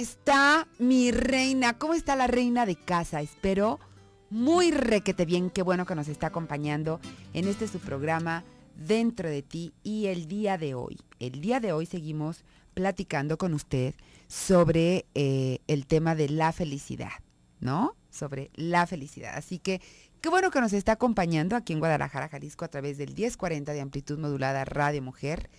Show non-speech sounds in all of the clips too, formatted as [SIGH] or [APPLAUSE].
está mi reina? ¿Cómo está la reina de casa? Espero muy requete bien. Qué bueno que nos está acompañando en este su programa Dentro de ti y el día de hoy. El día de hoy seguimos platicando con usted sobre eh, el tema de la felicidad, ¿no? Sobre la felicidad. Así que qué bueno que nos está acompañando aquí en Guadalajara, Jalisco, a través del 1040 de amplitud modulada Radio Mujer,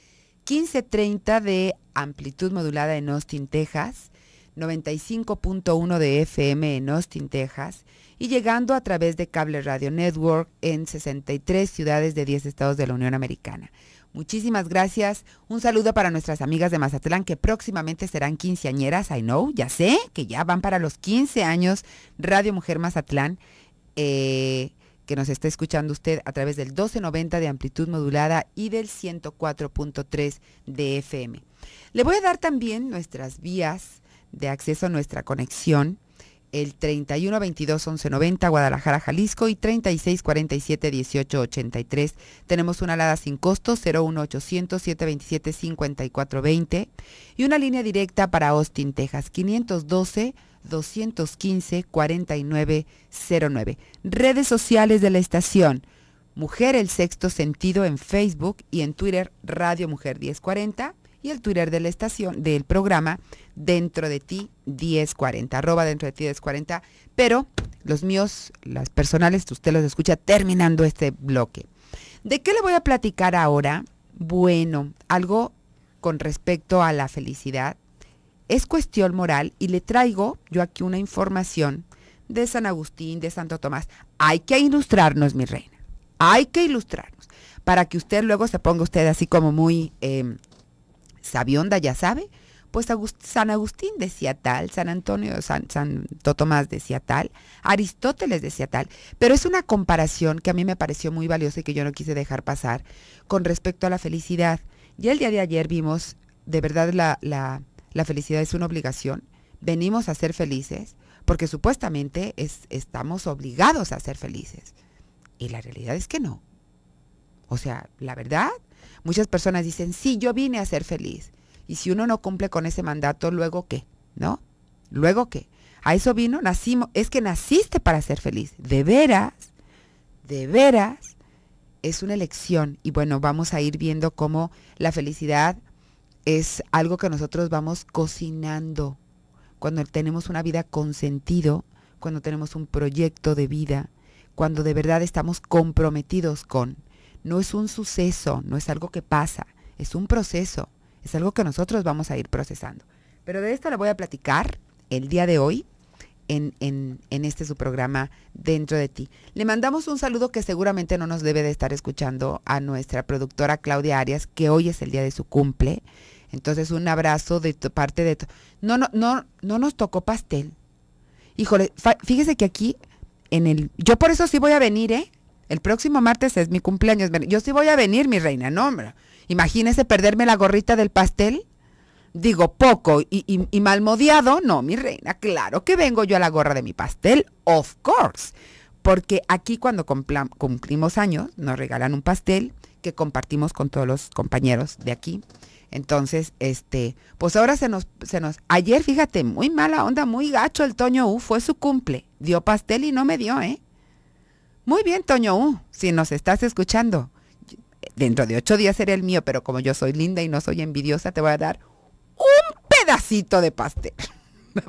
1530 de amplitud modulada en Austin, Texas, 95.1 de FM en Austin, Texas, y llegando a través de Cable Radio Network en 63 ciudades de 10 estados de la Unión Americana. Muchísimas gracias. Un saludo para nuestras amigas de Mazatlán que próximamente serán quinceañeras, I know, ya sé, que ya van para los 15 años Radio Mujer Mazatlán. Eh, que nos está escuchando usted a través del 1290 de amplitud modulada y del 104.3 de FM. Le voy a dar también nuestras vías de acceso a nuestra conexión, el 31 22 11 90 Guadalajara Jalisco y 36 47 18 83. Tenemos una alada sin costo 01 800 727 54 20 y una línea directa para Austin, Texas 512 215 49 09. Redes sociales de la estación. Mujer el sexto sentido en Facebook y en Twitter Radio Mujer 1040 y el Twitter de la estación, del programa, dentro de ti 1040, arroba dentro de ti 1040, pero los míos, las personales, usted los escucha terminando este bloque. ¿De qué le voy a platicar ahora? Bueno, algo con respecto a la felicidad. Es cuestión moral y le traigo yo aquí una información de San Agustín, de Santo Tomás. Hay que ilustrarnos, mi reina. Hay que ilustrarnos para que usted luego se ponga usted así como muy... Eh, sabionda ya sabe, pues San Agustín decía tal, San Antonio, San, Santo Tomás decía tal, Aristóteles decía tal, pero es una comparación que a mí me pareció muy valiosa y que yo no quise dejar pasar con respecto a la felicidad. Y el día de ayer vimos, de verdad la, la, la felicidad es una obligación, venimos a ser felices porque supuestamente es, estamos obligados a ser felices. Y la realidad es que no. O sea, la verdad Muchas personas dicen, sí, yo vine a ser feliz. Y si uno no cumple con ese mandato, ¿luego qué? ¿No? ¿Luego qué? A eso vino, nacimos, es que naciste para ser feliz. De veras, de veras, es una elección. Y bueno, vamos a ir viendo cómo la felicidad es algo que nosotros vamos cocinando. Cuando tenemos una vida con sentido, cuando tenemos un proyecto de vida, cuando de verdad estamos comprometidos con no es un suceso, no es algo que pasa, es un proceso, es algo que nosotros vamos a ir procesando. Pero de esto le voy a platicar el día de hoy en, en, en, este su programa Dentro de ti. Le mandamos un saludo que seguramente no nos debe de estar escuchando a nuestra productora Claudia Arias, que hoy es el día de su cumple. Entonces un abrazo de tu parte de... No, no, no, no nos tocó pastel. Híjole, fíjese que aquí en el... Yo por eso sí voy a venir, ¿eh? El próximo martes es mi cumpleaños. Yo sí voy a venir, mi reina, no, hombre. Imagínese perderme la gorrita del pastel. Digo, poco y, y, malmodiado. No, mi reina, claro que vengo yo a la gorra de mi pastel, of course. Porque aquí cuando cumplimos años nos regalan un pastel que compartimos con todos los compañeros de aquí. Entonces, este, pues ahora se nos, se nos, ayer fíjate, muy mala onda, muy gacho el Toño U, fue su cumple, dio pastel y no me dio, ¿eh? Muy bien, Toño U, si nos estás escuchando. Dentro de ocho días será el mío, pero como yo soy linda y no soy envidiosa, te voy a dar un pedacito de pastel. [LAUGHS]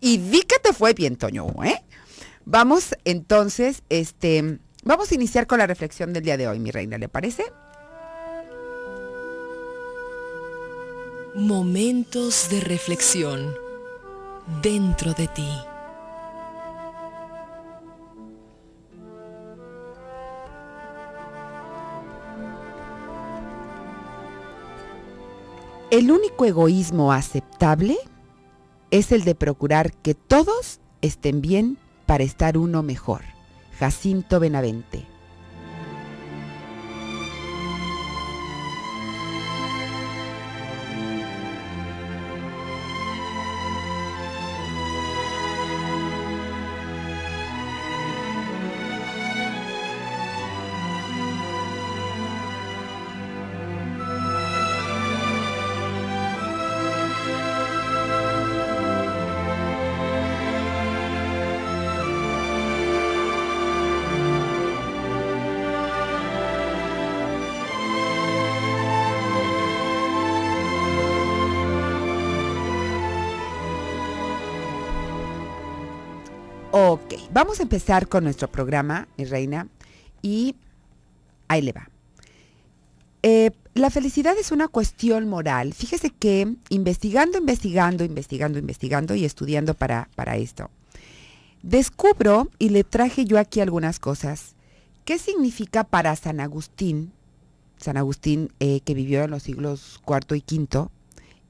y di que te fue bien, Toño U, ¿eh? Vamos entonces, este, vamos a iniciar con la reflexión del día de hoy, mi reina, ¿le parece? Momentos de reflexión dentro de ti. El único egoísmo aceptable es el de procurar que todos estén bien para estar uno mejor. Jacinto Benavente. Vamos a empezar con nuestro programa, mi reina, y ahí le va. Eh, la felicidad es una cuestión moral. Fíjese que investigando, investigando, investigando, investigando y estudiando para, para esto, descubro, y le traje yo aquí algunas cosas, qué significa para San Agustín, San Agustín eh, que vivió en los siglos IV y V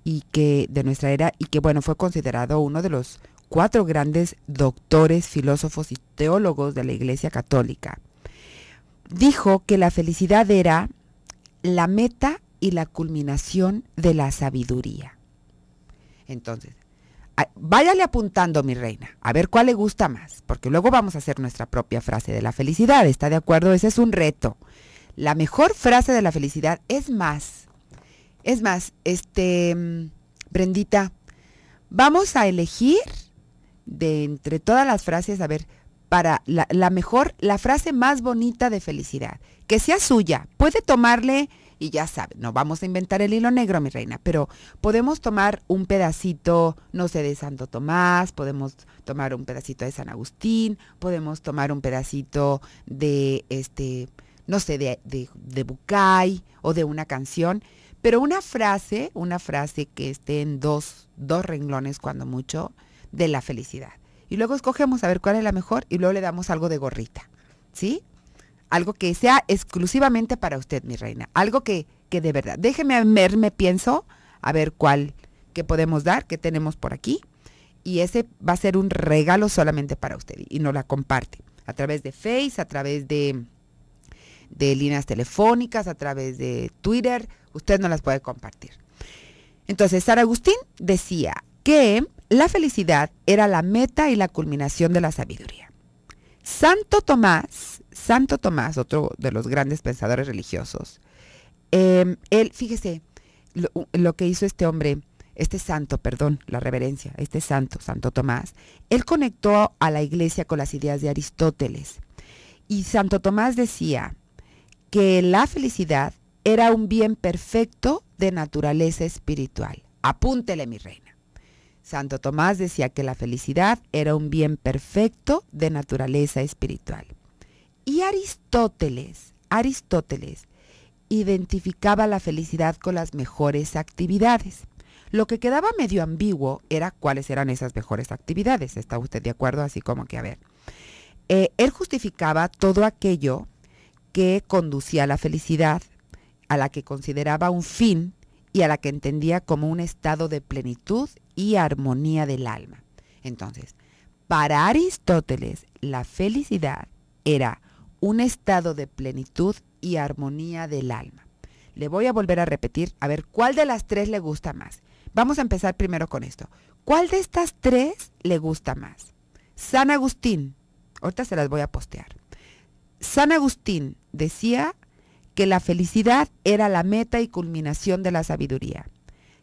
y que de nuestra era, y que bueno, fue considerado uno de los cuatro grandes doctores, filósofos y teólogos de la Iglesia Católica, dijo que la felicidad era la meta y la culminación de la sabiduría. Entonces, váyale apuntando, mi reina, a ver cuál le gusta más, porque luego vamos a hacer nuestra propia frase de la felicidad, ¿está de acuerdo? Ese es un reto. La mejor frase de la felicidad es más. Es más, este, mm, Brendita, vamos a elegir de entre todas las frases, a ver, para la, mejor, la frase más bonita de felicidad, que sea suya. Puede tomarle, y ya sabe, no vamos a inventar el hilo negro, mi reina, pero podemos tomar un pedacito, no sé, de Santo Tomás, podemos tomar un pedacito de San Agustín, podemos tomar un pedacito de, este, no sé, de, de, de Bucay o de una canción, pero una frase, una frase que esté en dos, dos renglones cuando mucho, de la felicidad. Y luego escogemos a ver cuál es la mejor y luego le damos algo de gorrita, ¿sí? Algo que sea exclusivamente para usted, mi reina. Algo que, de verdad. Déjeme ver, me pienso, a ver cuál, que podemos dar, que tenemos por aquí. Y ese va a ser un regalo solamente para usted y nos la comparte a través de Face, a través de, de líneas telefónicas, a través de Twitter. Usted no las puede compartir. Entonces, Sara Agustín decía que la felicidad era la meta y la culminación de la sabiduría. Santo Tomás, Santo Tomás, otro de los grandes pensadores religiosos, em, él, fíjese, lo que hizo este hombre, este santo, perdón, la reverencia, este santo, Santo Tomás, él conectó a la iglesia con las ideas de Aristóteles. Y Santo Tomás decía que la felicidad era un bien perfecto de naturaleza espiritual. Apúntele, mi reina. Santo Tomás decía que la felicidad era un bien perfecto de naturaleza espiritual. Y Aristóteles, Aristóteles identificaba la felicidad con las mejores actividades. Lo que quedaba medio ambiguo era cuáles eran esas mejores actividades. ¿Está usted de acuerdo? Así como que, a ver, eh, él justificaba todo aquello que conducía a la felicidad, a la que consideraba un fin y a la que entendía como un estado de plenitud y armonía del alma. Entonces, para Aristóteles, la felicidad era un estado de plenitud y armonía del alma. Le voy a volver a repetir, a ver cuál de las tres le gusta más. Vamos a empezar primero con esto. ¿Cuál de estas tres le gusta más? San Agustín, ahorita se las voy a postear. San Agustín decía que la felicidad era la meta y culminación de la sabiduría.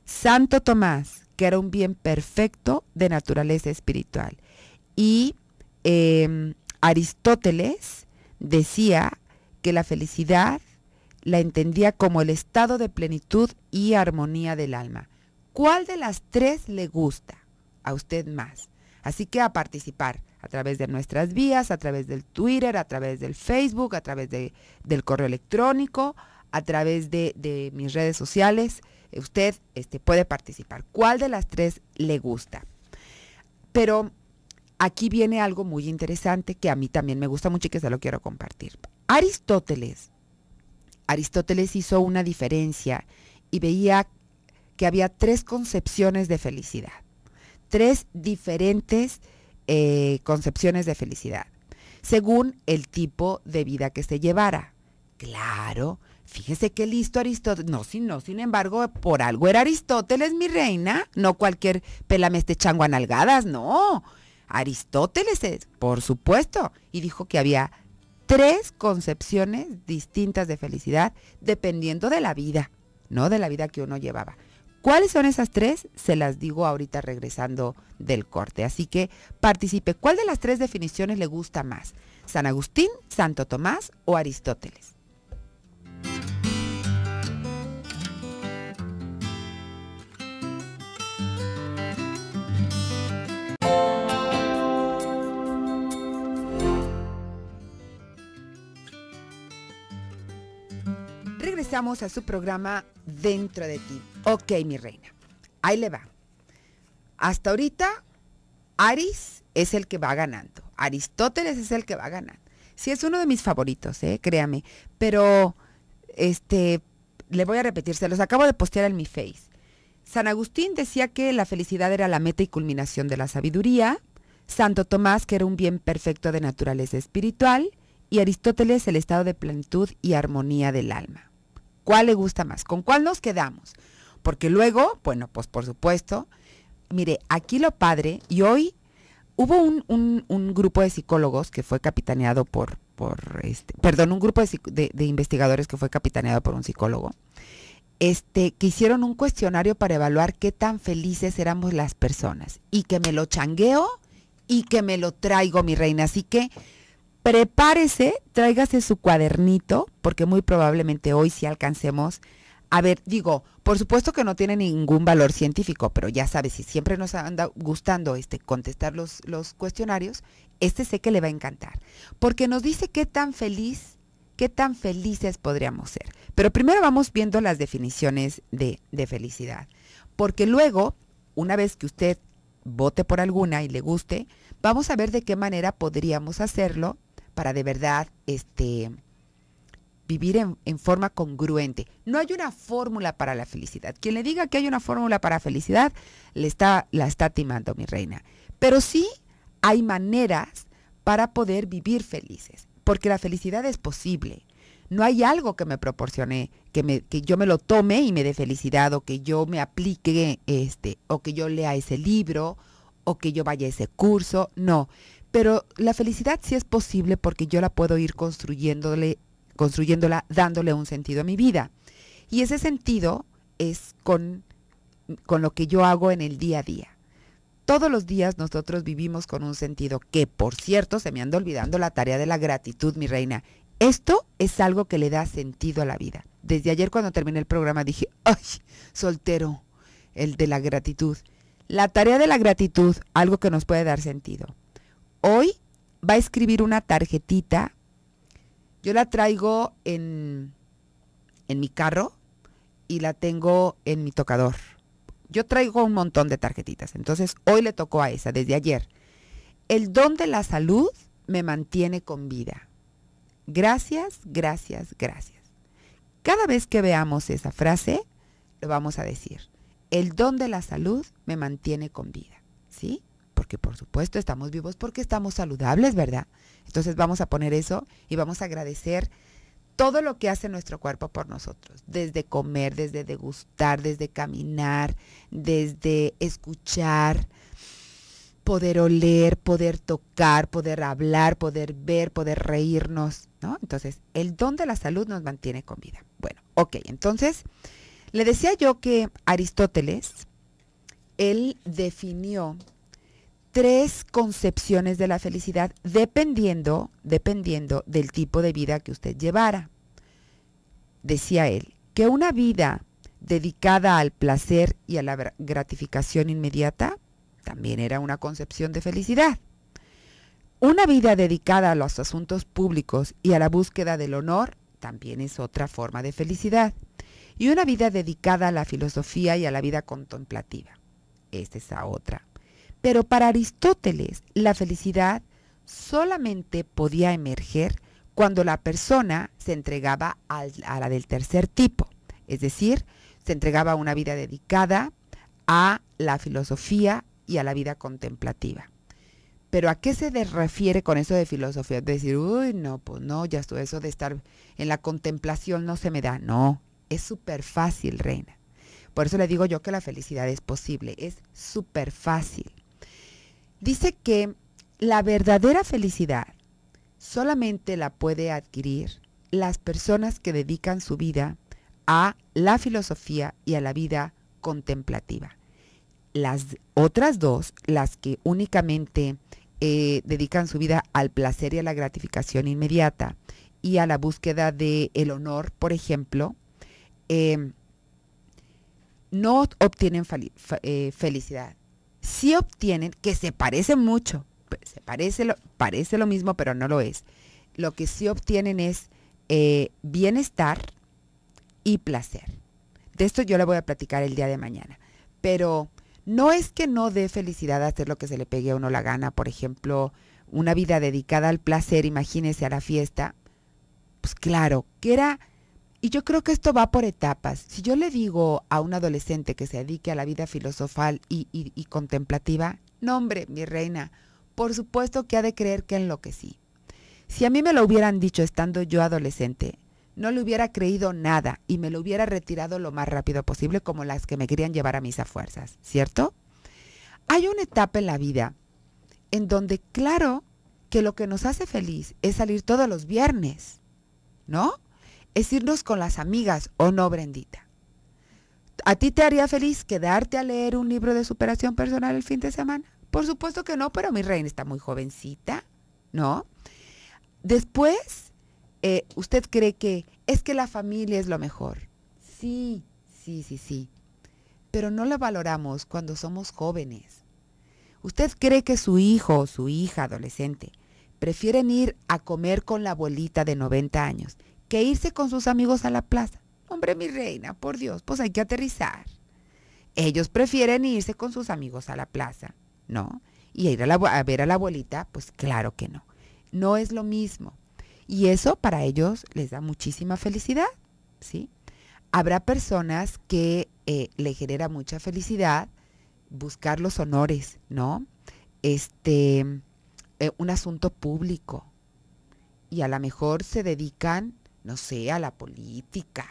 Santo Tomás, que era un bien perfecto de naturaleza espiritual. Y em, Aristóteles decía que la felicidad la entendía como el estado de plenitud y armonía del alma. ¿Cuál de las tres le gusta a usted más? Así que a participar a través de nuestras vías, a través del Twitter, a través del Facebook, a través del correo electrónico, a través de mis redes sociales usted este, puede participar. ¿Cuál de las tres le gusta? Pero aquí viene algo muy interesante que a mí también me gusta mucho y que se lo quiero compartir. Aristóteles, Aristóteles hizo una diferencia y veía que había tres concepciones de felicidad, tres diferentes eh, concepciones de felicidad, según el tipo de vida que se llevara. Claro, Fíjese qué listo Aristóteles. No, sin, no, sin embargo, por algo era Aristóteles mi reina, no cualquier pelameste chango analgadas, no. Aristóteles es, por supuesto. Y dijo que había tres concepciones distintas de felicidad dependiendo de la vida, no de la vida que uno llevaba. ¿Cuáles son esas tres? Se las digo ahorita regresando del corte. Así que participe. ¿Cuál de las tres definiciones le gusta más? ¿San Agustín, Santo Tomás o Aristóteles? a su programa Dentro de ti. Ok, mi reina, ahí le va. Hasta ahorita, Aris es el que va ganando. Aristóteles es el que va ganando. Sí, es uno de mis favoritos, ¿eh? créame. Pero, este, le voy a repetir, se los acabo de postear en mi face. San Agustín decía que la felicidad era la meta y culminación de la sabiduría. Santo Tomás que era un bien perfecto de naturaleza espiritual y Aristóteles el estado de plenitud y armonía del alma. ¿Cuál le gusta más? ¿Con cuál nos quedamos? Porque luego, bueno, pues por supuesto, mire, aquí lo padre, y hoy hubo un, grupo de psicólogos que fue capitaneado por, por este, perdón, un grupo de, investigadores que fue capitaneado por un psicólogo, este, que hicieron un cuestionario para evaluar qué tan felices éramos las personas, y que me lo changueo y que me lo traigo, mi reina. Así que prepárese, tráigase su cuadernito, porque muy probablemente hoy si alcancemos. A ver, digo, por supuesto que no tiene ningún valor científico, pero ya sabes, si siempre nos anda gustando este, contestar los, cuestionarios, este sé que le va a encantar, porque nos dice qué tan feliz, qué tan felices podríamos ser. Pero primero vamos viendo las definiciones de, de felicidad, porque luego, una vez que usted vote por alguna y le guste, vamos a ver de qué manera podríamos hacerlo para de verdad este, vivir en, forma congruente. No hay una fórmula para la felicidad. Quien le diga que hay una fórmula para felicidad, le está, la está timando, mi reina. Pero sí hay maneras para poder vivir felices, porque la felicidad es posible. No hay algo que me proporcione, que, me, que yo me lo tome y me dé felicidad, o que yo me aplique este, o que yo lea ese libro, o que yo vaya a ese curso. No, pero la felicidad sí es posible porque yo la puedo ir construyéndole, construyéndola, dándole un sentido a mi vida. Y ese sentido es con, con lo que yo hago en el día a día. Todos los días nosotros vivimos con un sentido que, por cierto, se me anda olvidando la tarea de la gratitud, mi reina. Esto es algo que le da sentido a la vida. Desde ayer cuando terminé el programa dije, ¡ay! Soltero, el de la gratitud. La tarea de la gratitud, algo que nos puede dar sentido. Hoy va a escribir una tarjetita. Yo la traigo en, mi carro y la tengo en mi tocador. Yo traigo un montón de tarjetitas, entonces hoy le tocó a esa, desde ayer. El don de la salud me mantiene con vida. Gracias, gracias, gracias. Cada vez que veamos esa frase, lo vamos a decir. El don de la salud me mantiene con vida, ¿sí? porque por supuesto estamos vivos porque estamos saludables, ¿verdad? Entonces vamos a poner eso y vamos a agradecer todo lo que hace nuestro cuerpo por nosotros, desde comer, desde degustar, desde caminar, desde escuchar, poder oler, poder tocar, poder hablar, poder ver, poder reírnos, ¿no? Entonces, el don de la salud nos mantiene con vida. Bueno, ok, entonces, le decía yo que Aristóteles, él definió tres concepciones de la felicidad dependiendo, dependiendo del tipo de vida que usted llevara. Decía él, que una vida dedicada al placer y a la gratificación inmediata también era una concepción de felicidad. Una vida dedicada a los asuntos públicos y a la búsqueda del honor también es otra forma de felicidad. Y una vida dedicada a la filosofía y a la vida contemplativa. Esta es la otra pero para Aristóteles, la felicidad solamente podía emerger cuando la persona se entregaba a la del tercer tipo, es decir, se entregaba a una vida dedicada a la filosofía y a la vida contemplativa. Pero ¿a qué se refiere con eso de filosofía? Es decir, uy, no, pues no, ya esto eso de estar en la contemplación no se me da. No, es súper fácil, reina. Por eso le digo yo que la felicidad es posible, es súper fácil. Dice que la verdadera felicidad solamente la puede adquirir las personas que dedican su vida a la filosofía y a la vida contemplativa. Las otras dos, las que únicamente eh, dedican su vida al placer y a la gratificación inmediata y a la búsqueda del honor, por ejemplo, eh, no obtienen eh, felicidad sí obtienen, que se parece mucho, se parece lo, parece lo mismo, pero no lo es, lo que sí obtienen es eh, bienestar y placer. De esto yo le voy a platicar el día de mañana. Pero no es que no dé felicidad hacer lo que se le pegue a uno la gana, por ejemplo, una vida dedicada al placer, imagínese a la fiesta. Pues claro, que era y yo creo que esto va por etapas. Si yo le digo a un adolescente que se dedique a la vida filosofal y, contemplativa, no hombre, mi reina, por supuesto que ha de creer que enloquecí. Si a mí me lo hubieran dicho estando yo adolescente, no le hubiera creído nada y me lo hubiera retirado lo más rápido posible como las que me querían llevar a mis afuerzas, fuerzas, ¿cierto? Hay una etapa en la vida en donde claro que lo que nos hace feliz es salir todos los viernes, ¿no? es irnos con las amigas, ¿o no, Brendita? ¿A ti te haría feliz quedarte a leer un libro de superación personal el fin de semana? Por supuesto que no, pero mi reina está muy jovencita, ¿no? Después, eh, usted cree que es que la familia es lo mejor. Sí, sí, sí, sí. Pero no la valoramos cuando somos jóvenes. ¿Usted cree que su hijo o su hija adolescente prefieren ir a comer con la abuelita de 90 años que irse con sus amigos a la plaza. Hombre, mi reina, por Dios, pues hay que aterrizar. Ellos prefieren irse con sus amigos a la plaza, ¿no? Y ir a, ver a la abuelita, pues claro que no. No es lo mismo. Y eso para ellos les da muchísima felicidad, ¿sí? Habrá personas que eh, le genera mucha felicidad buscar los honores, ¿no? Este, eh, un asunto público. Y a lo mejor se dedican no sé, a la política.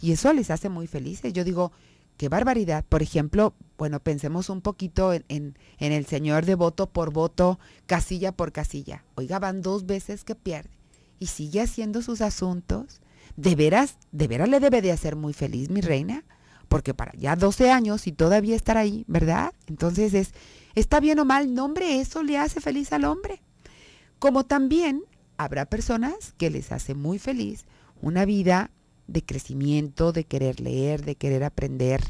Y eso les hace muy felices. Yo digo, qué barbaridad. Por ejemplo, bueno, pensemos un poquito en, en, el señor de voto por voto, casilla por casilla. Oiga, van dos veces que pierde y sigue haciendo sus asuntos. De veras, de veras le debe de hacer muy feliz, mi reina porque para ya 12 años y todavía estar ahí, ¿verdad? Entonces es, está bien o mal, nombre, eso le hace feliz al hombre. Como también habrá personas que les hace muy feliz una vida de crecimiento, de querer leer, de querer aprender,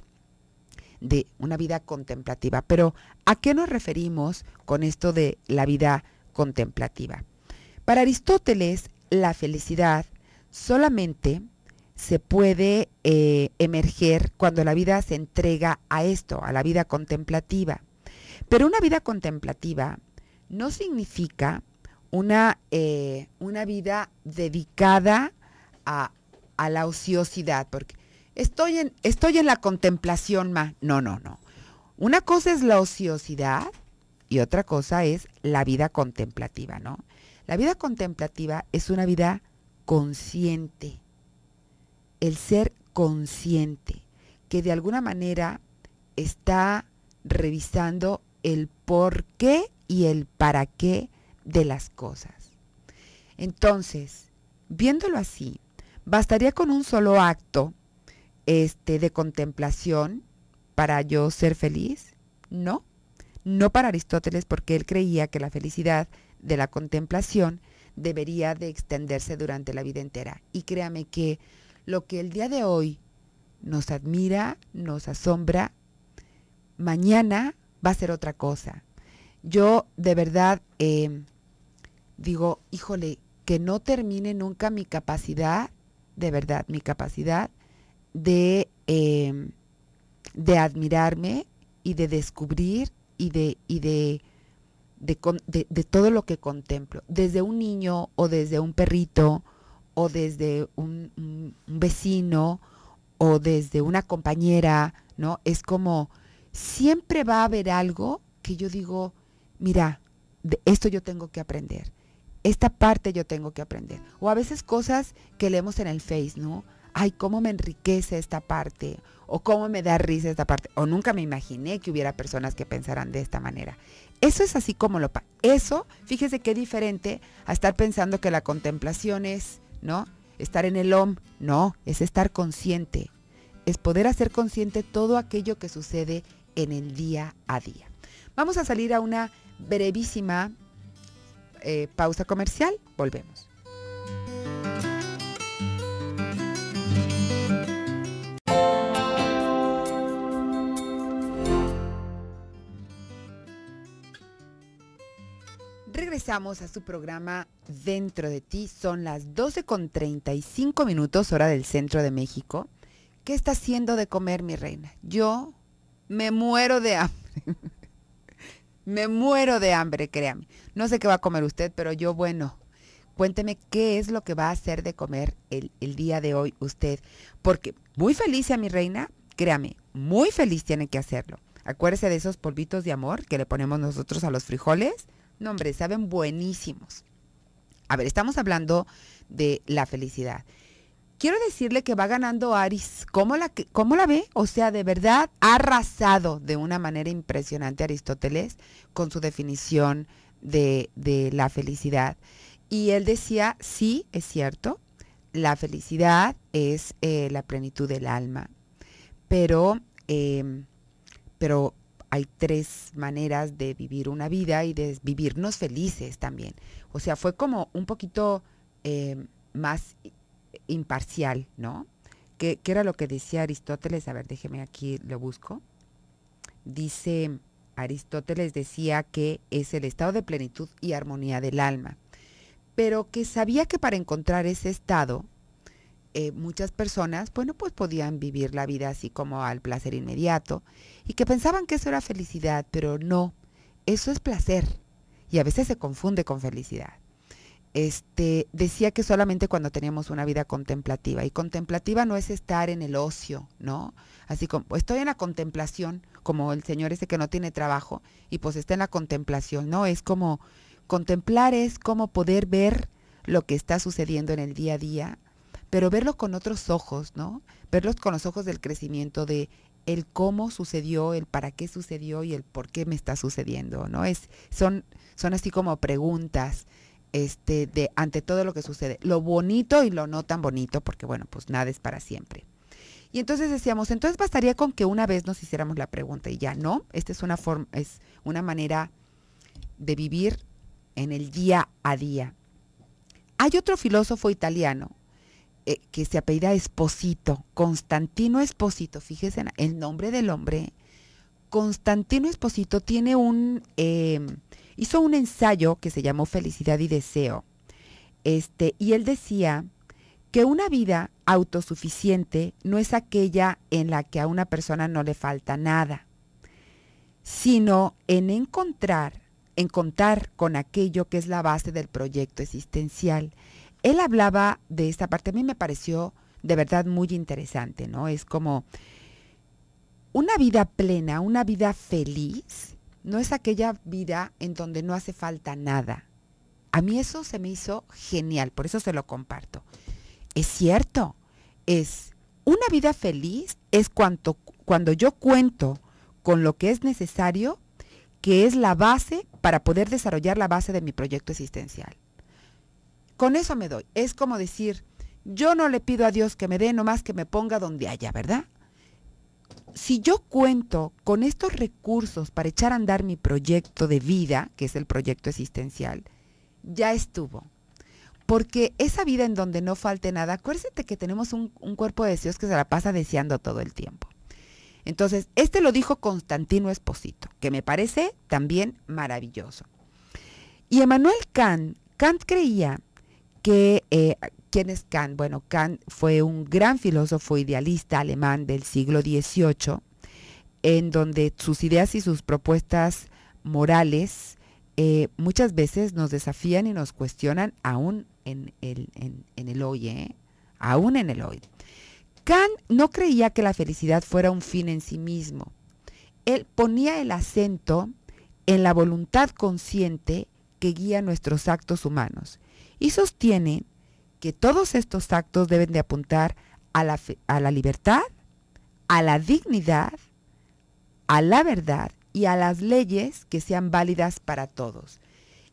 de una vida contemplativa. Pero ¿a qué nos referimos con esto de la vida contemplativa? Para Aristóteles, la felicidad solamente se puede eh, emerger cuando la vida se entrega a esto, a la vida contemplativa. Pero una vida contemplativa no significa una, eh, una vida dedicada a, la ociosidad, porque estoy en, estoy en la contemplación más. No, no, no. Una cosa es la ociosidad y otra cosa es la vida contemplativa, ¿no? La vida contemplativa es una vida consciente, el ser consciente, que de alguna manera está revisando el por qué y el para qué de las cosas. Entonces, viéndolo así, bastaría con un solo acto este, de contemplación para yo ser feliz? No, no para Aristóteles porque él creía que la felicidad de la contemplación debería de extenderse durante la vida entera. Y créame que lo que el día de hoy nos admira, nos asombra, mañana va a ser otra cosa. Yo de verdad eh, digo, híjole, que no termine nunca mi capacidad, de verdad, mi capacidad de, em, de admirarme y de descubrir y de, y de, de, de, todo lo que contemplo, desde un niño o desde un perrito o desde un, vecino o desde una compañera, ¿no? Es como, siempre va a haber algo que yo digo, mira, de esto yo tengo que aprender esta parte yo tengo que aprender. O a veces cosas que leemos en el Face, ¿no? Ay, cómo me enriquece esta parte, o cómo me da risa esta parte, o nunca me imaginé que hubiera personas que pensaran de esta manera. Eso es así como lo... Eso, fíjese qué diferente a estar pensando que la contemplación es, ¿no? Estar en el OM, no, es estar consciente, es poder hacer consciente todo aquello que sucede en el día a día. Vamos a salir a una brevísima eh, pausa comercial, volvemos. Regresamos a su programa Dentro de ti. Son las 12 con 35 minutos hora del centro de México. ¿Qué está haciendo de comer mi reina? Yo me muero de hambre. Me muero de hambre, créame. No sé qué va a comer usted, pero yo, bueno, cuénteme qué es lo que va a hacer de comer el, día de hoy usted. Porque muy feliz a mi reina, créame, muy feliz tiene que hacerlo. Acuérdese de esos polvitos de amor que le ponemos nosotros a los frijoles. No, hombre, saben buenísimos. A ver, estamos hablando de la felicidad quiero decirle que va ganando Aris. ¿Cómo la, la ve? O sea, de verdad ha arrasado de una manera impresionante Aristóteles con su definición de, la felicidad. Y él decía, sí, es cierto, la felicidad es eh, la plenitud del alma, pero, em, pero hay tres maneras de vivir una vida y de vivirnos felices también. O sea, fue como un poquito em, más imparcial, ¿no? Que, era lo que decía Aristóteles, a ver, déjeme aquí, lo busco. Dice, Aristóteles decía que es el estado de plenitud y armonía del alma, pero que sabía que para encontrar ese estado, eh, muchas personas, bueno, pues podían vivir la vida así como al placer inmediato y que pensaban que eso era felicidad, pero no, eso es placer y a veces se confunde con felicidad este, decía que solamente cuando teníamos una vida contemplativa. Y contemplativa no es estar en el ocio, ¿no? Así como pues, estoy en la contemplación, como el señor ese que no tiene trabajo, y pues está en la contemplación, ¿no? Es como contemplar es como poder ver lo que está sucediendo en el día a día, pero verlo con otros ojos, ¿no? Verlos con los ojos del crecimiento, de el cómo sucedió, el para qué sucedió y el por qué me está sucediendo, ¿no? Es, son, son así como preguntas este, de ante todo lo que sucede, lo bonito y lo no tan bonito, porque bueno, pues nada es para siempre. Y entonces decíamos, entonces bastaría con que una vez nos hiciéramos la pregunta y ya no, esta es una forma, es una manera de vivir en el día a día. Hay otro filósofo italiano eh, que se apellida Esposito, Constantino Esposito, fíjese en el nombre del hombre. Constantino Esposito tiene un eh, hizo un ensayo que se llamó Felicidad y Deseo. Este, y él decía que una vida autosuficiente no es aquella en la que a una persona no le falta nada, sino en encontrar, en contar con aquello que es la base del proyecto existencial. Él hablaba de esta parte, a mí me pareció de verdad muy interesante, ¿no? Es como una vida plena, una vida feliz, no es aquella vida en donde no hace falta nada. A mí eso se me hizo genial, por eso se lo comparto. Es cierto, es una vida feliz, es cuanto, cuando yo cuento con lo que es necesario, que es la base para poder desarrollar la base de mi proyecto existencial. Con eso me doy. Es como decir, yo no le pido a Dios que me dé, nomás que me ponga donde haya, ¿verdad? si yo cuento con estos recursos para echar a andar mi proyecto de vida, que es el proyecto existencial, ya estuvo. Porque esa vida en donde no falte nada, acuérdate que tenemos un, cuerpo de deseos que se la pasa deseando todo el tiempo. Entonces, este lo dijo Constantino Esposito, que me parece también maravilloso. Y Emmanuel Kant, Kant creía que, eh, ¿Quién es Kant? Bueno, Kant fue un gran filósofo idealista alemán del siglo XVIII, en donde sus ideas y sus propuestas morales eh, muchas veces nos desafían y nos cuestionan aún en el, hoy, ¿eh? aún en el hoy. Kant no creía que la felicidad fuera un fin en sí mismo. Él ponía el acento en la voluntad consciente que guía nuestros actos humanos y sostiene que todos estos actos deben de apuntar a la, a la libertad, a la dignidad, a la verdad y a las leyes que sean válidas para todos.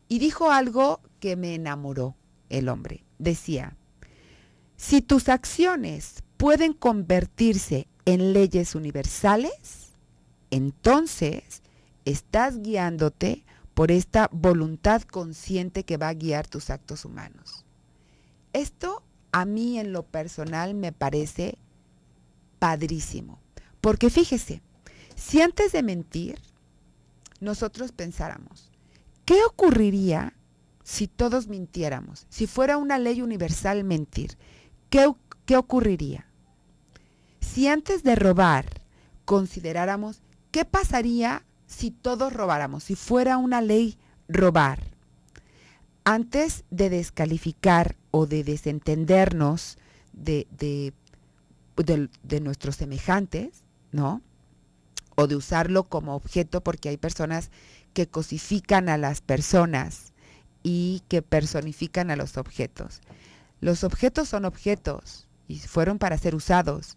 Y dijo algo que me enamoró el hombre. Decía, si tus acciones pueden convertirse en leyes universales, entonces estás guiándote por esta voluntad consciente que va a guiar tus actos humanos. Esto a mí en lo personal me parece padrísimo. Porque fíjese, si antes de mentir nosotros pensáramos, ¿qué ocurriría si todos mintiéramos? Si fuera una ley universal mentir, ¿qué, qué ocurriría? Si antes de robar consideráramos, ¿qué pasaría si todos robáramos? Si fuera una ley robar antes de descalificar o de desentendernos de, de, nuestros semejantes, ¿no? O de usarlo como objeto porque hay personas que cosifican a las personas y que personifican a los objetos. Los objetos son objetos y fueron para ser usados.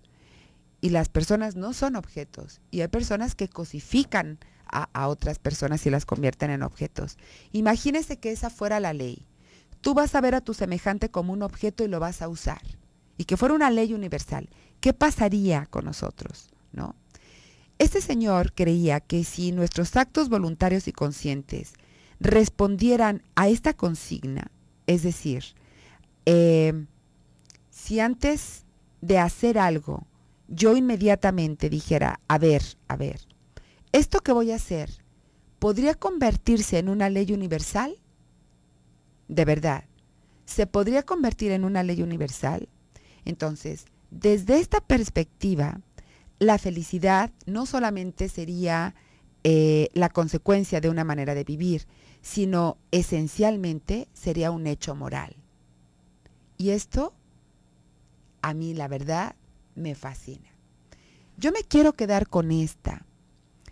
Y las personas no son objetos. Y hay personas que cosifican a, otras personas y las convierten en objetos. Imagínese que esa fuera la ley. Tú vas a ver a tu semejante como un objeto y lo vas a usar. Y que fuera una ley universal. ¿Qué pasaría con nosotros? ¿No? Este señor creía que si nuestros actos voluntarios y conscientes respondieran a esta consigna, es decir, em, si antes de hacer algo yo inmediatamente dijera, a ver, a ver, ¿esto que voy a hacer podría convertirse en una ley universal? De verdad, ¿se podría convertir en una ley universal? Entonces, desde esta perspectiva, la felicidad no solamente sería eh, la consecuencia de una manera de vivir, sino esencialmente sería un hecho moral. Y esto, a mí la verdad, me fascina. Yo me quiero quedar con esta.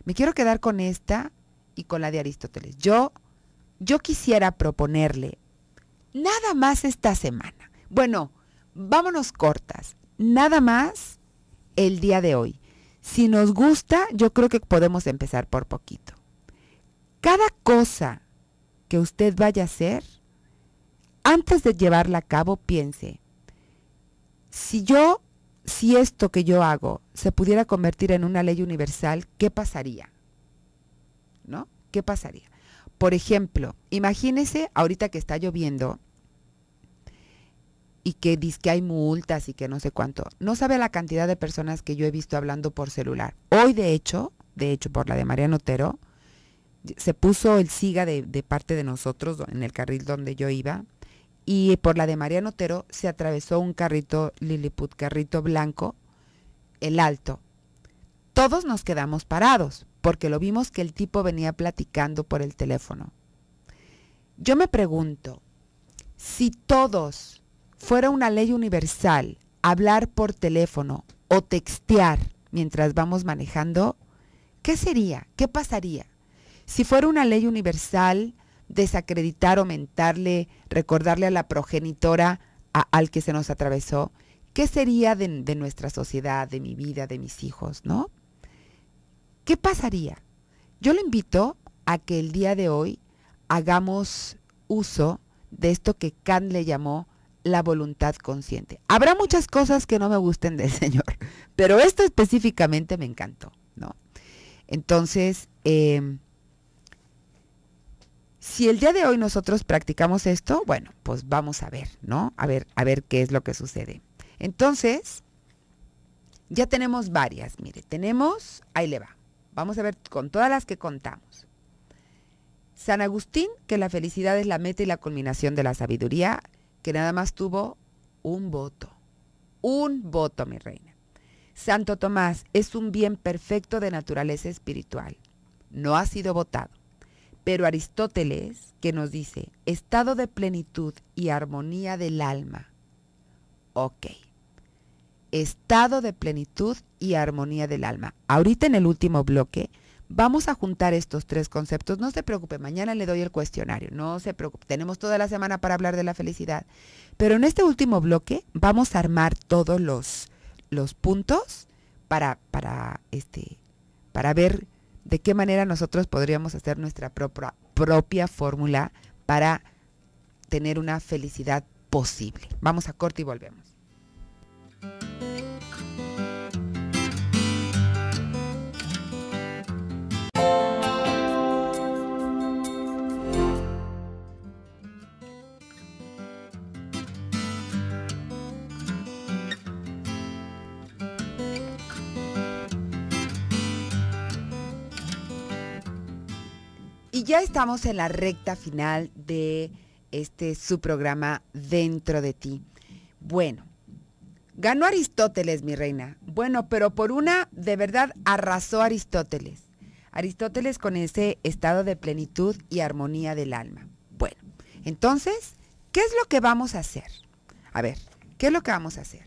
Me quiero quedar con esta y con la de Aristóteles. Yo, yo quisiera proponerle nada más esta semana. Bueno, vámonos cortas. Nada más el día de hoy. Si nos gusta, yo creo que podemos empezar por poquito. Cada cosa que usted vaya a hacer, antes de llevarla a cabo, piense, si yo si esto que yo hago se pudiera convertir en una ley universal, ¿qué pasaría? ¿No? ¿Qué pasaría? Por ejemplo, imagínese ahorita que está lloviendo y que dice que hay multas y que no sé cuánto. No sabe la cantidad de personas que yo he visto hablando por celular. Hoy, de hecho, de hecho, por la de María Notero, se puso el SIGA de parte de nosotros en el carril donde yo iba y por la de María Notero se atravesó un carrito Lilliput, carrito blanco, el alto. Todos nos quedamos parados porque lo vimos que el tipo venía platicando por el teléfono. Yo me pregunto, si todos fuera una ley universal hablar por teléfono o textear mientras vamos manejando, ¿qué sería? ¿Qué pasaría? Si fuera una ley universal desacreditar o mentarle, recordarle a la progenitora al que se nos atravesó, ¿qué sería de, nuestra sociedad, de mi vida, de mis hijos, no? ¿Qué pasaría? Yo lo invito a que el día de hoy hagamos uso de esto que Kant le llamó la voluntad consciente. Habrá muchas cosas que no me gusten del [LAUGHS] Señor, pero esto específicamente me encantó, ¿no? Entonces, eh, si el día de hoy nosotros practicamos esto, bueno, pues vamos a ver, ¿no? A ver, a ver qué es lo que sucede. Entonces, ya tenemos varias, mire, tenemos, ahí le va. Vamos a ver con todas las que contamos. San Agustín, que la felicidad es la meta y la culminación de la sabiduría, que nada más tuvo un voto. Un voto, mi reina. Santo Tomás es un bien perfecto de naturaleza espiritual. No ha sido votado pero Aristóteles, que nos dice, estado de plenitud y armonía del alma. Ok. Estado de plenitud y armonía del alma. Ahorita en el último bloque vamos a juntar estos tres conceptos. No se preocupe, mañana le doy el cuestionario. No se preocupe, tenemos toda la semana para hablar de la felicidad. Pero en este último bloque vamos a armar todos los, los puntos para, para, este, para ver de qué manera nosotros podríamos hacer nuestra propia, fórmula para tener una felicidad posible. Vamos a corte y volvemos. ya estamos en la recta final de este su programa Dentro de ti. Bueno, ganó Aristóteles, mi reina. Bueno, pero por una, de verdad, arrasó Aristóteles. Aristóteles con ese estado de plenitud y armonía del alma. Bueno, entonces, ¿qué es lo que vamos a hacer? A ver, ¿qué es lo que vamos a hacer?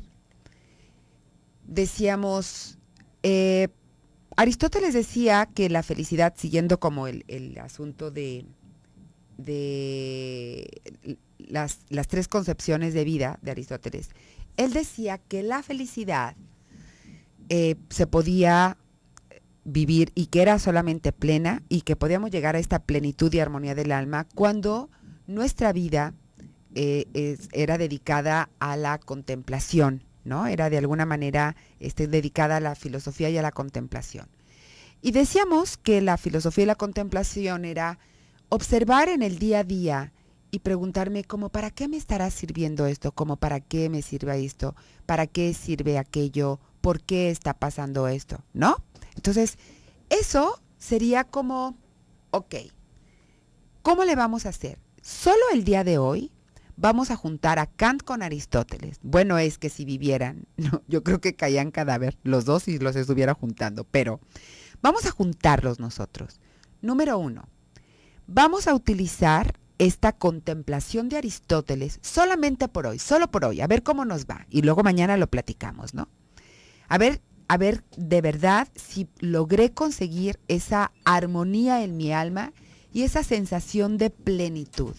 Decíamos, eh, Aristóteles decía que la felicidad, siguiendo como el, el asunto de, las, las, tres concepciones de vida de Aristóteles, él decía que la felicidad eh, se podía vivir y que era solamente plena y que podíamos llegar a esta plenitud y armonía del alma cuando nuestra vida eh, era dedicada a la contemplación, era de alguna manera este, dedicada a la filosofía y a la contemplación. Y decíamos que la filosofía y la contemplación era observar en el día a día y preguntarme como para qué me estará sirviendo esto, como para qué me sirve esto, para qué sirve aquello, por qué está pasando esto, ¿no? Entonces, eso sería como, ok, ¿cómo le vamos a hacer? Solo el día de hoy vamos a juntar a Kant con Aristóteles. Bueno es que si vivieran, [LAUGHS] no, yo creo que caían cadáver los dos si los estuviera juntando, pero vamos a juntarlos nosotros. Número uno, vamos a utilizar esta contemplación de Aristóteles solamente por hoy, solo por hoy, a ver cómo nos va. Y luego mañana lo platicamos, ¿no? A ver, a ver de verdad si logré conseguir esa armonía en mi alma y esa sensación de plenitud.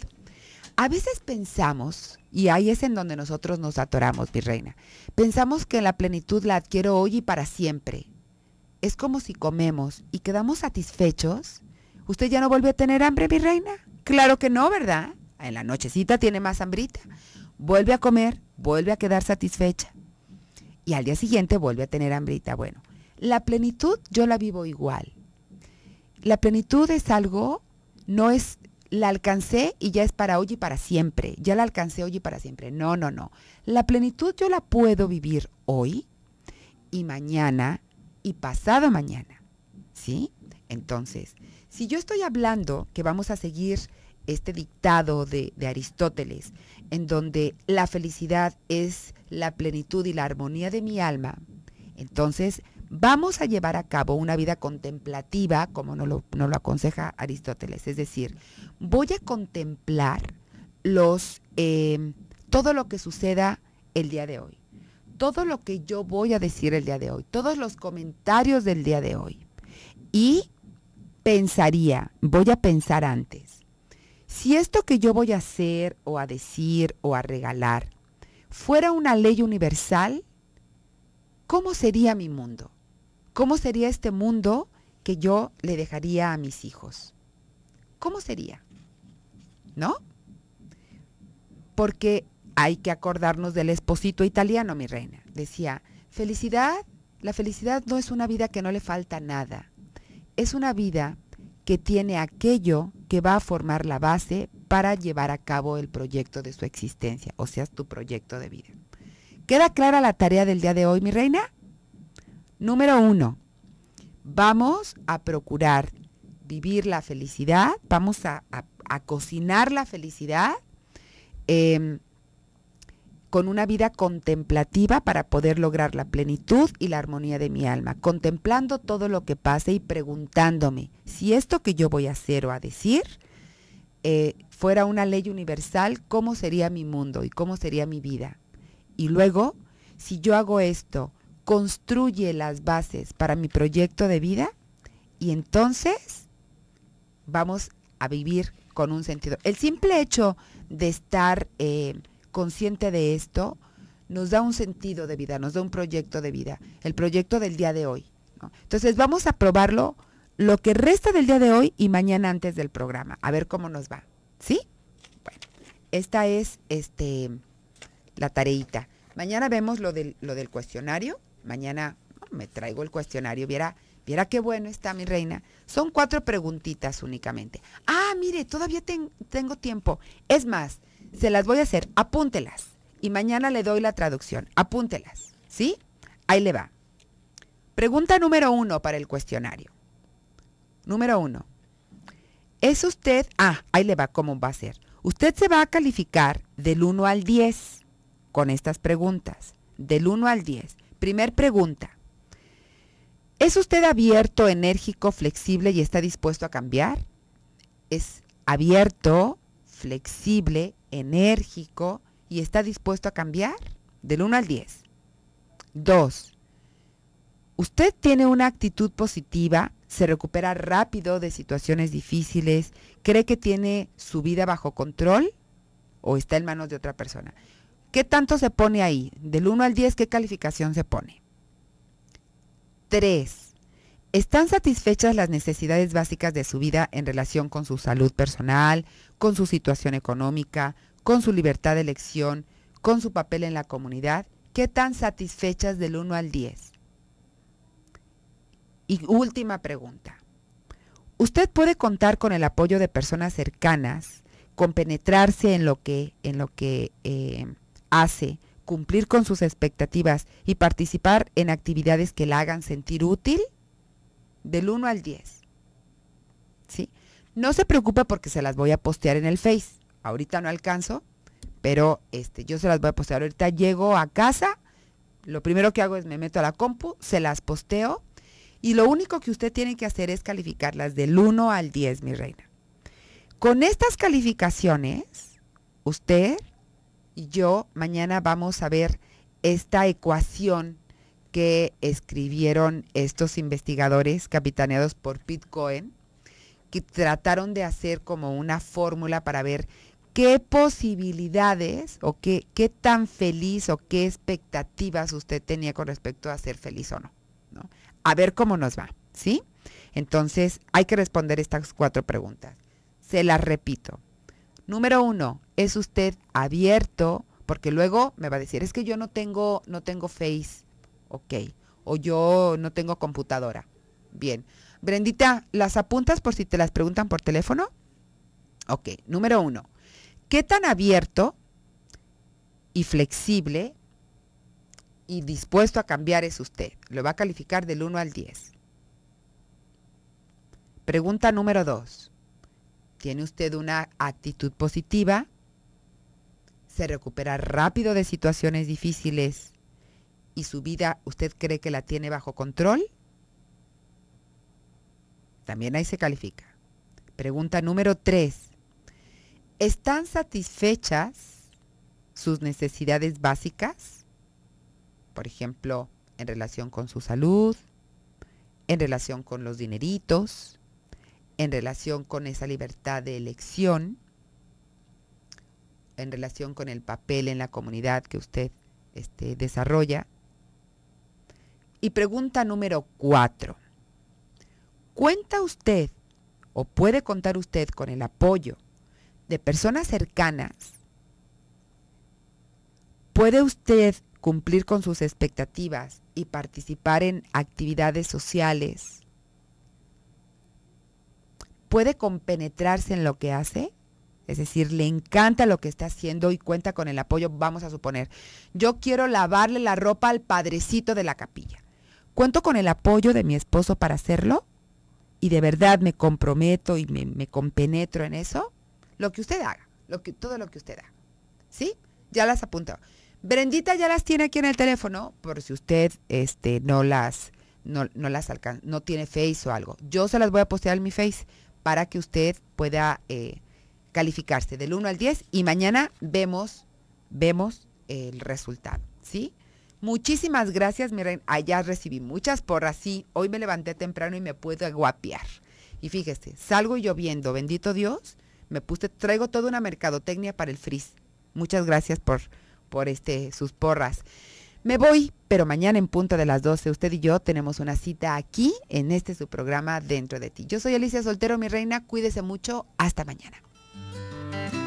A veces pensamos, y ahí es en donde nosotros nos atoramos, mi reina, pensamos que la plenitud la adquiero hoy y para siempre. Es como si comemos y quedamos satisfechos. ¿Usted ya no vuelve a tener hambre, mi reina? Claro que no, ¿verdad? En la nochecita tiene más hambrita. Vuelve a comer, vuelve a quedar satisfecha. Y al día siguiente vuelve a tener hambrita. Bueno, la plenitud yo la vivo igual. La plenitud es algo, no es la alcancé y ya es para hoy y para siempre, ya la alcancé hoy y para siempre. No, no, no. La plenitud yo la puedo vivir hoy y mañana y pasado mañana, ¿sí? Entonces, si yo estoy hablando que vamos a seguir este dictado de, Aristóteles, en donde la felicidad es la plenitud y la armonía de mi alma, entonces vamos a llevar a cabo una vida contemplativa, como nos lo, aconseja Aristóteles, es decir, voy a contemplar los, eh, todo lo que suceda el día de hoy, todo lo que yo voy a decir el día de hoy, todos los comentarios del día de hoy. Y pensaría, voy a pensar antes, si esto que yo voy a hacer o a decir o a regalar fuera una ley universal, ¿cómo sería mi mundo? ¿Cómo sería este mundo que yo le dejaría a mis hijos? ¿Cómo sería? ¿No? Porque hay que acordarnos del esposito italiano, mi reina. Decía, felicidad, la felicidad no es una vida que no le falta nada. Es una vida que tiene aquello que va a formar la base para llevar a cabo el proyecto de su existencia, o sea, tu proyecto de vida. ¿Queda clara la tarea del día de hoy, mi reina? Número uno, vamos a procurar vivir la felicidad, vamos a, cocinar la felicidad em, con una vida contemplativa para poder lograr la plenitud y la armonía de mi alma, contemplando todo lo que pase y preguntándome si esto que yo voy a hacer o a decir eh, fuera una ley universal, ¿cómo sería mi mundo y cómo sería mi vida? Y luego, si yo hago esto construye las bases para mi proyecto de vida y entonces vamos a vivir con un sentido. El simple hecho de estar eh, consciente de esto nos da un sentido de vida, nos da un proyecto de vida, el proyecto del día de hoy. Entonces vamos a probarlo lo que resta del día de hoy y mañana antes del programa, a ver cómo nos va. ¿Sí? Bueno, esta es este, la tareita. Mañana vemos lo lo del cuestionario mañana me traigo el cuestionario, viera, viera qué bueno está mi reina. Son cuatro preguntitas únicamente. Ah, mire, todavía tengo tiempo. Es más, se las voy a hacer, apúntelas. Y mañana le doy la traducción, apúntelas. ¿Sí? Ahí le va. Pregunta número uno para el cuestionario. Número uno. ¿Es usted, ah, ahí le va cómo va a ser. Usted se va a calificar del 1 al 10 con estas preguntas, del 1 al 10. Primer pregunta. ¿Es usted abierto, enérgico, flexible y está dispuesto a cambiar? ¿Es abierto, flexible, enérgico y está dispuesto a cambiar? Del 1 al 10. Dos, Usted tiene una actitud positiva, se recupera rápido de situaciones difíciles, cree que tiene su vida bajo control o está en manos de otra persona. ¿Qué tanto se pone ahí? Del 1 al 10, ¿qué calificación se pone? 3. ¿Están satisfechas las necesidades básicas de su vida en relación con su salud personal, con su situación económica, con su libertad de elección, con su papel en la comunidad? ¿Qué tan satisfechas del 1 al 10? Y última pregunta. Usted puede contar con el apoyo de personas cercanas, penetrarse en lo que, en lo que eh, hace, cumplir con sus expectativas y participar en actividades que la hagan sentir útil? Del 1 al 10. ¿Sí? No se preocupe porque se las voy a postear en el Face. Ahorita no alcanzo, pero este, yo se las voy a postear. Ahorita llego a casa, lo primero que hago es me meto a la compu, se las posteo y lo único que usted tiene que hacer es calificarlas del 1 al 10, mi reina. Con estas calificaciones, usted y yo mañana vamos a ver esta ecuación que escribieron estos investigadores capitaneados por Pete Cohen, que trataron de hacer como una fórmula para ver qué posibilidades o qué, qué tan feliz o qué expectativas usted tenía con respecto a ser feliz o no. ¿no? A ver cómo nos va, ¿sí? Entonces hay que responder estas cuatro preguntas. Se las repito. Número uno, es usted abierto, porque luego me va a decir, es que yo no tengo, no tengo Face, ok, o yo no tengo computadora. Bien. Brendita, ¿las apuntas por si te las preguntan por teléfono? Ok, número uno. ¿Qué tan abierto y flexible y dispuesto a cambiar es usted? Lo va a calificar del 1 al 10. Pregunta número dos, ¿Tiene usted una actitud positiva? se recupera rápido de situaciones difíciles y su vida usted cree que la tiene bajo control, también ahí se califica. Pregunta número tres, ¿Están satisfechas sus necesidades básicas? Por ejemplo, en relación con su salud, en relación con los dineritos, en relación con esa libertad de elección en relación con el papel en la comunidad que usted este, desarrolla. Y pregunta número cuatro. ¿Cuenta usted o puede contar usted con el apoyo de personas cercanas? ¿Puede usted cumplir con sus expectativas y participar en actividades sociales? ¿Puede compenetrarse en lo que hace? Es decir, le encanta lo que está haciendo y cuenta con el apoyo, vamos a suponer. Yo quiero lavarle la ropa al padrecito de la capilla. ¿Cuento con el apoyo de mi esposo para hacerlo? Y de verdad me comprometo y me, compenetro en eso. Lo que usted haga, lo que, todo lo que usted haga. ¿Sí? Ya las apunto. Brendita ya las tiene aquí en el teléfono, por si usted este, no las, no, no las alcanza, no tiene face o algo. Yo se las voy a postear en mi face para que usted pueda eh, calificarse del 1 al 10 y mañana vemos, vemos el resultado, ¿sí? Muchísimas gracias, miren, allá ah, recibí muchas porras, sí, hoy me levanté temprano y me pude guapear. Y fíjese, salgo lloviendo, bendito Dios, me puse, traigo toda una mercadotecnia para el frizz. Muchas gracias por, por este, sus porras. Me voy, pero mañana en punto de las 12 usted y yo tenemos una cita aquí en este su programa Dentro de ti. Yo soy Alicia Soltero, mi reina, cuídese mucho, hasta mañana. Thank you.